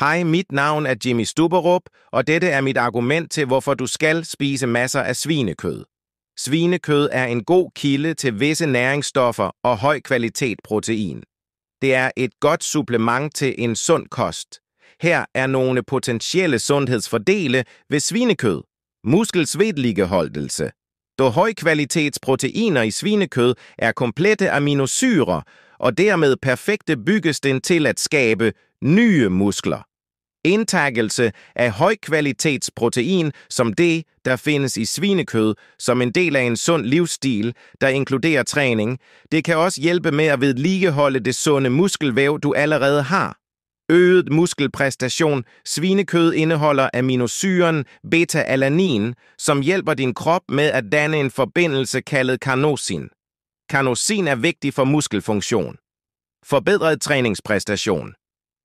Hej, mit navn er Jimmy Stuberup, og dette er mit argument til, hvorfor du skal spise masser af svinekød. Svinekød er en god kilde til visse næringsstoffer og høj kvalitet protein. Det er et godt supplement til en sund kost. Her er nogle potentielle sundhedsfordele ved svinekød. Muskelsvedligeholdelse. Da højkvalitetsproteiner i svinekød er komplette aminosyrer, og dermed perfekte byggesten til at skabe nye muskler. Indtagelse af højkvalitetsprotein som det, der findes i svinekød, som en del af en sund livsstil, der inkluderer træning, det kan også hjælpe med at vedligeholde det sunde muskelvæv, du allerede har. Øget muskelpræstation. Svinekød indeholder aminosyren beta-alanin, som hjælper din krop med at danne en forbindelse kaldet carnosin. Carnosin er vigtig for muskelfunktion. Forbedret træningspræstation.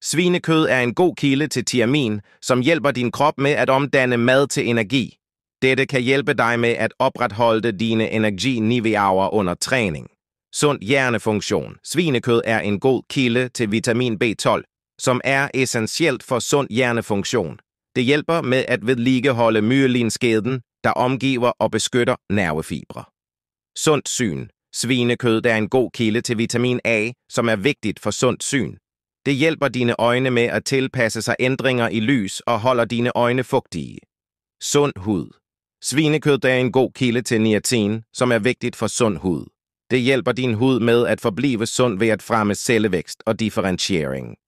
Svinekød er en god kilde til tiamin, som hjælper din krop med at omdanne mad til energi. Dette kan hjælpe dig med at opretholde dine energiniveauer under træning. Sund hjernefunktion. Svinekød er en god kilde til vitamin B12, som er essentielt for sund hjernefunktion. Det hjælper med at vedligeholde myelinskeden, der omgiver og beskytter nervefibre. Sundt syn. Svinekød er en god kilde til vitamin A, som er vigtigt for sundt syn. Det hjælper dine øjne med at tilpasse sig ændringer i lys og holder dine øjne fugtige. Sund hud. Svinekød er en god kilde til niacin, som er vigtigt for sund hud. Det hjælper din hud med at forblive sund ved at fremme cellevækst og differentiering.